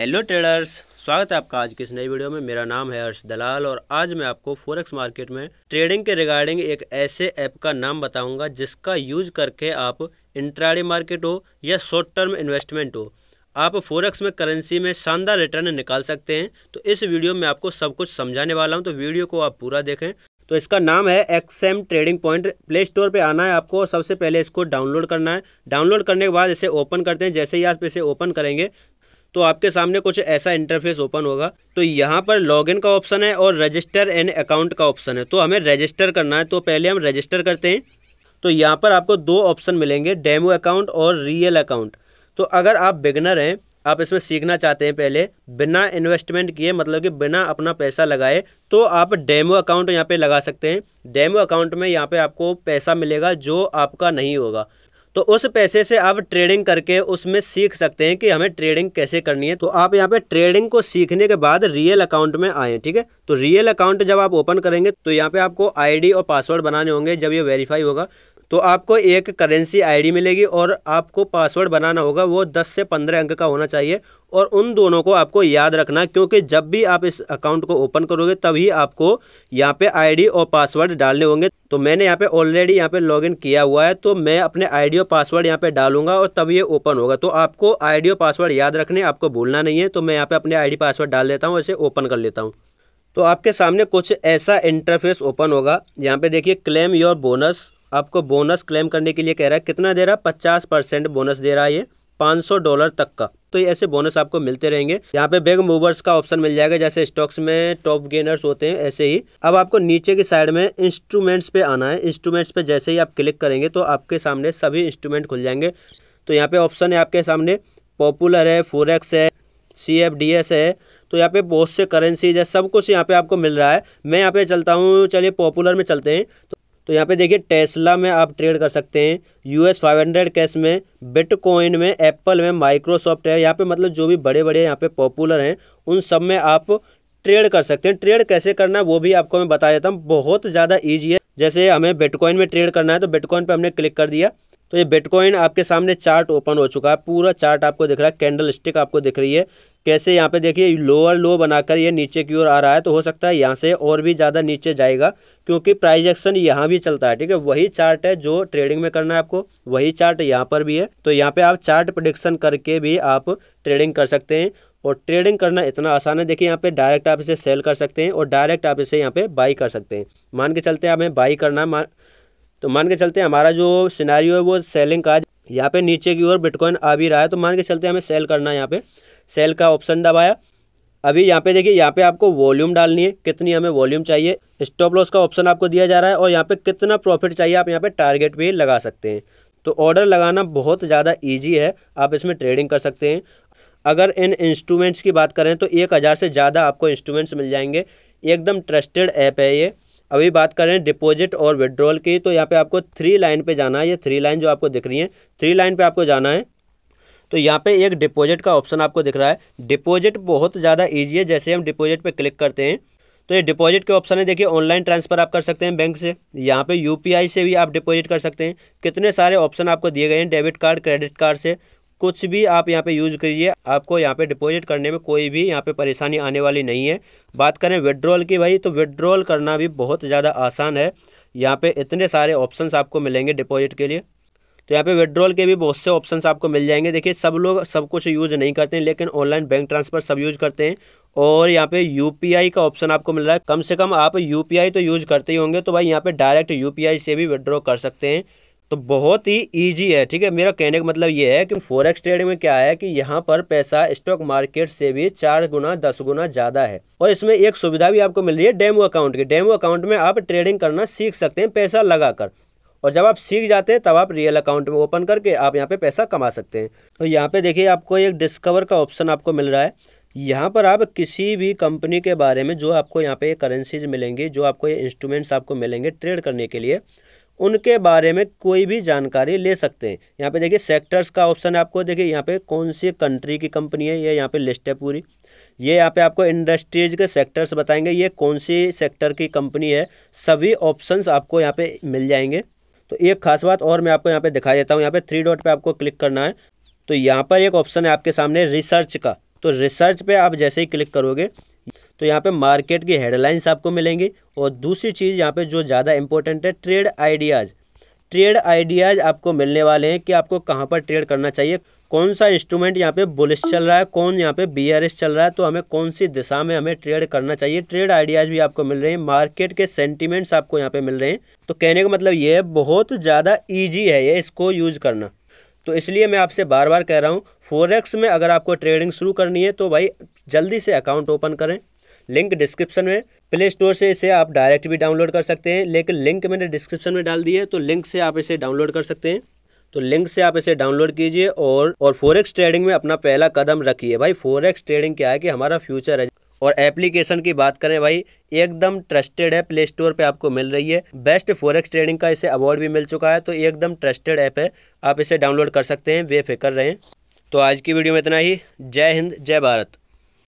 hello traders स्वागत है आपका आज की इस नई वीडियो में मेरा नाम है हर्ष दलाल और आज मैं आपको फोरेक्स मार्केट में ट्रेडिंग के रिगार्डिंग एक ऐसे ऐप का नाम बताऊंगा जिसका यूज करके आप इंट्राडे मार्केट हो या शॉर्ट टर्म इन्वेस्टमेंट हो आप फोरेक्स में करेंसी में शानदार रिटर्न निकाल सकते हैं तो इस वीडियो में आपको सब कुछ समझाने वाला हूँ तो वीडियो को आप पूरा देखें तो इसका नाम है XM trading point play store पे आना है आपको सबसे पहले इसको डाउनलोड करना है डाउनलोड करने के बाद इसे ओपन करते हैं जैसे ही आप इसे ओपन करेंगे तो आपके सामने कुछ ऐसा इंटरफेस ओपन होगा तो यहाँ पर लॉगिन का ऑप्शन है और रजिस्टर एन अकाउंट का ऑप्शन है तो हमें रजिस्टर करना है तो पहले हम रजिस्टर करते हैं तो यहाँ पर आपको दो ऑप्शन मिलेंगे डेमो अकाउंट और रियल अकाउंट तो अगर आप बिगनर हैं आप इसमें सीखना चाहते हैं पहले बिना इन्वेस्टमेंट किए मतलब कि बिना अपना पैसा लगाए तो आप डेमो अकाउंट यहाँ पे लगा सकते हैं डेमो अकाउंट में यहाँ पे आपको पैसा मिलेगा जो आपका नहीं होगा तो उस पैसे से आप ट्रेडिंग करके उसमें सीख सकते हैं कि हमें ट्रेडिंग कैसे करनी है तो आप यहाँ पे ट्रेडिंग को सीखने के बाद रियल अकाउंट में आए ठीक है तो रियल अकाउंट जब आप ओपन करेंगे तो यहाँ पे आपको आईडी और पासवर्ड बनाने होंगे जब ये वेरीफाई होगा तो आपको एक करेंसी आईडी मिलेगी और आपको पासवर्ड बनाना होगा वो 10 से 15 अंक का होना चाहिए और उन दोनों को आपको याद रखना क्योंकि जब भी आप इस अकाउंट को ओपन करोगे तभी आपको यहाँ पे आईडी और पासवर्ड डालने होंगे तो मैंने यहाँ पे ऑलरेडी यहाँ पे लॉगिन किया हुआ है तो मैं अपने आईडी और पासवर्ड यहाँ पे डालूंगा और तब ये ओपन होगा तो आपको आईडी और पासवर्ड याद रखने आपको भूलना नहीं है तो मैं यहाँ पे अपने आईडी पासवर्ड डाल देता हूँ इसे ओपन कर लेता हूँ तो आपके सामने कुछ ऐसा इंटरफेस ओपन होगा यहाँ पे देखिए क्लेम योर बोनस आपको बोनस क्लेम करने के लिए कह रहा है कितना दे रहा है पचास परसेंट बोनस दे रहा है ये 500 डॉलर तक का तो ये ऐसे बोनस आपको मिलते रहेंगे यहाँ पे बेग मूवर्स का ऑप्शन मिल जाएगा जैसे स्टॉक्स में टॉप गेनर्स होते हैं ऐसे ही अब आपको नीचे की साइड में इंस्ट्रूमेंट्स पे आना है इंस्ट्रूमेंट्स पे जैसे ही आप क्लिक करेंगे तो आपके सामने सभी इंस्ट्रूमेंट खुल जाएंगे तो यहाँ पे ऑप्शन है आपके सामने पॉपुलर है फोरेक्स है सी एफ डी एस है तो यहाँ पे बहुत से करेंसीज है सब कुछ यहाँ पे आपको मिल रहा है मैं यहाँ पे चलता हूँ चलिए पॉपुलर में चलते हैं तो तो यहाँ पे देखिए टेस्ला में आप ट्रेड कर सकते हैं यूएस 500 कैश में बिटकॉइन में एप्पल में माइक्रोसॉफ्ट है यहाँ पे मतलब जो भी बड़े बड़े यहाँ पे पॉपुलर हैं उन सब में आप ट्रेड कर सकते हैं ट्रेड कैसे करना है वो भी आपको मैं बता देता हूँ बहुत ज़्यादा ईजी है जैसे हमें बिटकॉइन में ट्रेड करना है तो बिटकॉइन पर हमने क्लिक कर दिया तो ये बिटकॉइन आपके सामने चार्ट ओपन हो चुका है पूरा चार्ट आपको दिख रहा है कैंडल स्टिक आपको दिख रही है कैसे यहाँ पे देखिए लोअर लो बनाकर ये नीचे की ओर आ रहा है तो हो सकता है यहाँ से और भी ज़्यादा नीचे जाएगा क्योंकि प्राइज एक्शन यहाँ भी चलता है ठीक है वही चार्ट है जो ट्रेडिंग में करना है आपको वही चार्ट यहाँ पर भी है तो यहाँ पे आप चार्ट प्रडिक्शन करके भी आप ट्रेडिंग कर सकते हैं और ट्रेडिंग करना इतना आसान है देखिए यहाँ पे डायरेक्ट आप इसे सेल कर सकते हैं और डायरेक्ट आप इसे यहाँ पे बाई कर सकते हैं मान के चलते हैं हमें बाई करना मान तो मान के चलते हैं हमारा जो सिनारियो है वो सेलिंग का यहाँ पे नीचे की ओर बिटकॉइन आ भी रहा है तो मान के चलते हमें सेल करना है यहाँ पे सेल का ऑप्शन दबाया अभी यहाँ पे देखिए यहाँ पे आपको वॉल्यूम डालनी है कितनी हमें वॉल्यूम चाहिए स्टॉप लॉस का ऑप्शन आपको दिया जा रहा है और यहाँ पे कितना प्रॉफिट चाहिए आप यहाँ पे टारगेट भी लगा सकते हैं तो ऑर्डर लगाना बहुत ज़्यादा ईजी है आप इसमें ट्रेडिंग कर सकते हैं अगर इन इंस्ट्रूमेंट्स की बात करें तो एक हज़ार से ज़्यादा आपको इंस्ट्रूमेंट्स मिल जाएंगे एकदम ट्रस्टेड ऐप है ये अभी बात करें डिपोजिट और विड्रॉल की तो यहाँ पर आपको थ्री लाइन पर जाना है ये थ्री लाइन जो आपको दिख रही है थ्री लाइन पर आपको जाना है तो यहाँ पे एक डिपॉजिट का ऑप्शन आपको दिख रहा है डिपॉजिट बहुत ज़्यादा ईजी है जैसे हम डिपॉजिट पर क्लिक करते हैं तो ये डिपॉजिट के ऑप्शन है देखिए ऑनलाइन ट्रांसफर आप कर सकते हैं बैंक से यहाँ पे यूपीआई से भी आप डिपॉजिट कर सकते हैं कितने सारे ऑप्शन आपको दिए गए हैं डेबिट कार्ड क्रेडिट कार्ड से कुछ भी आप यहाँ पे यूज़ करिए आपको यहाँ पे डिपॉजिट करने में कोई भी यहाँ पे परेशानी आने वाली नहीं है बात करें विड्रॉल की भाई तो विड्रॉल करना भी बहुत ज़्यादा आसान है यहाँ पे इतने सारे ऑप्शंस आपको मिलेंगे डिपॉजिट के लिए तो यहाँ पे विड्रॉल के भी बहुत से ऑप्शन आपको मिल जाएंगे देखिए सब लोग सब कुछ यूज़ नहीं करते हैं लेकिन ऑनलाइन बैंक ट्रांसफ़र सब यूज़ करते हैं और यहाँ पे यूपीआई का ऑप्शन आपको मिल रहा है कम से कम आप यूपीआई तो यूज़ करते ही होंगे तो भाई यहाँ पे डायरेक्ट यूपीआई से भी विड्रॉ कर सकते हैं तो बहुत ही ईजी है ठीक है मेरा कहने का मतलब ये है कि फॉरेक्स ट्रेडिंग में क्या है कि यहाँ पर पैसा स्टॉक मार्केट से भी चार गुना दस गुना ज़्यादा है और इसमें एक सुविधा भी आपको मिल रही है डेमो अकाउंट की डेमो अकाउंट में आप ट्रेडिंग करना सीख सकते हैं पैसा लगाकर और जब आप सीख जाते हैं तब आप रियल अकाउंट में ओपन करके आप यहाँ पे पैसा कमा सकते हैं तो यहाँ पे देखिए आपको एक डिस्कवर का ऑप्शन आपको मिल रहा है यहाँ पर आप किसी भी कंपनी के बारे में जो आपको यहाँ पे करेंसीज मिलेंगी जो आपको ये इंस्ट्रूमेंट्स आपको मिलेंगे ट्रेड करने के लिए उनके बारे में कोई भी जानकारी ले सकते हैं यहाँ पे देखिए सेक्टर्स का ऑप्शन है आपको देखिए यहाँ पे कौन सी कंट्री की कंपनी है ये यहाँ पे लिस्ट है पूरी ये यहाँ पे आपको इंडस्ट्रीज के सेक्टर्स बताएंगे ये कौन सी सेक्टर की कंपनी है सभी ऑप्शंस आपको यहाँ पे मिल जाएंगे तो एक खास बात और मैं आपको यहाँ पे दिखा देता हूँ यहाँ पे थ्री डॉट पे आपको क्लिक करना है तो यहाँ पर एक ऑप्शन है आपके सामने रिसर्च का तो रिसर्च पे आप जैसे ही क्लिक करोगे तो यहाँ पे मार्केट की हेडलाइंस आपको मिलेंगी और दूसरी चीज़ यहाँ पे जो ज़्यादा इंपॉर्टेंट है ट्रेड आइडियाज़ ट्रेड आइडियाज़ आपको मिलने वाले हैं कि आपको कहाँ पर ट्रेड करना चाहिए कौन सा इंस्ट्रूमेंट यहाँ पे बुलिस चल रहा है कौन यहाँ पे एस चल रहा है तो हमें कौन सी दिशा में हमें ट्रेड करना चाहिए ट्रेड आइडियाज भी आपको मिल रहे हैं मार्केट के सेंटीमेंट्स आपको यहाँ पे मिल रहे हैं तो कहने का मतलब ये बहुत ज़्यादा ईजी है ये इसको यूज करना तो इसलिए मैं आपसे बार बार कह रहा हूँ फोरेक्स में अगर आपको ट्रेडिंग शुरू करनी है तो भाई जल्दी से अकाउंट ओपन करें लिंक डिस्क्रिप्शन में प्ले स्टोर से इसे आप डायरेक्ट भी डाउनलोड कर सकते हैं लेकिन लिंक मैंने डिस्क्रिप्शन में डाल दी है तो लिंक से आप इसे डाउनलोड कर सकते हैं तो लिंक से आप इसे डाउनलोड कीजिए और और फोरेक्स ट्रेडिंग में अपना पहला कदम रखिए भाई फोरेक्स ट्रेडिंग क्या है कि हमारा फ्यूचर है और एप्लीकेशन की बात करें भाई एकदम ट्रस्टेड है प्ले स्टोर पर आपको मिल रही है बेस्ट फोरेक्स ट्रेडिंग का इसे अवार्ड भी मिल चुका है तो एकदम ट्रस्टेड ऐप है आप इसे डाउनलोड कर सकते हैं वे फिक्र रहें तो आज की वीडियो में इतना ही जय हिंद जय भारत